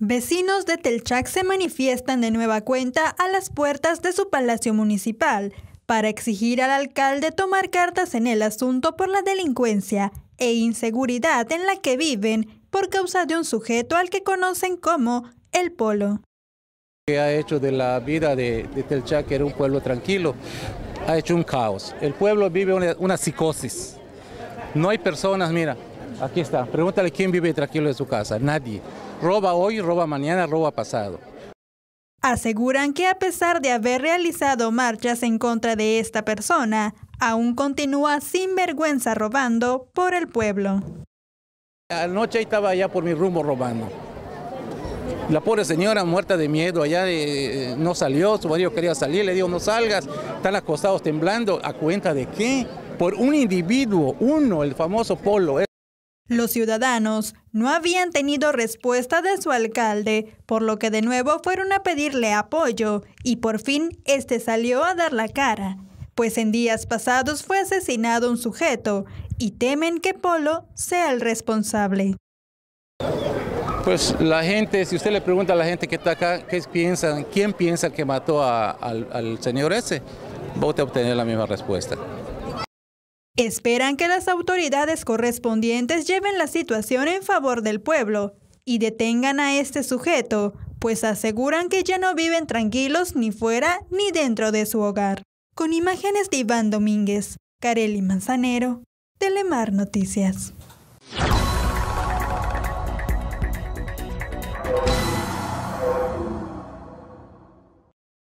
Vecinos de Telchac se manifiestan de nueva cuenta a las puertas de su palacio municipal para exigir al alcalde tomar cartas en el asunto por la delincuencia e inseguridad en la que viven por causa de un sujeto al que conocen como el Polo. que ha hecho de la vida de, Telchac, que era un pueblo tranquilo, ha hecho un caos. El pueblo vive una, psicosis. No hay personas, mira, aquí está, pregúntale quién vive tranquilo de su casa, nadie roba hoy, roba mañana, roba pasado. Aseguran que a pesar de haber realizado marchas en contra de esta persona, aún continúa sin vergüenza robando por el pueblo. Anoche estaba allá por mi rumbo robando. La pobre señora muerta de miedo, allá eh, eh, no salió, su marido quería salir, le digo, no salgas, están acostados temblando, ¿a cuenta de qué? Por un individuo, uno, el famoso polo. Los ciudadanos no habían tenido respuesta de su alcalde, por lo que de nuevo fueron a pedirle apoyo y por fin este salió a dar la cara, pues en días pasados fue asesinado un sujeto y temen que Polo sea el responsable. Pues la gente, si usted le pregunta a la gente que está acá, ¿qué piensan? ¿Quién piensa que mató al, al señor ese? Va a obtener la misma respuesta. Esperan que las autoridades correspondientes lleven la situación en favor del pueblo y detengan a este sujeto, pues aseguran que ya no viven tranquilos ni fuera ni dentro de su hogar. Con imágenes de Iván Domínguez, Careli Manzanero, Telemar Noticias.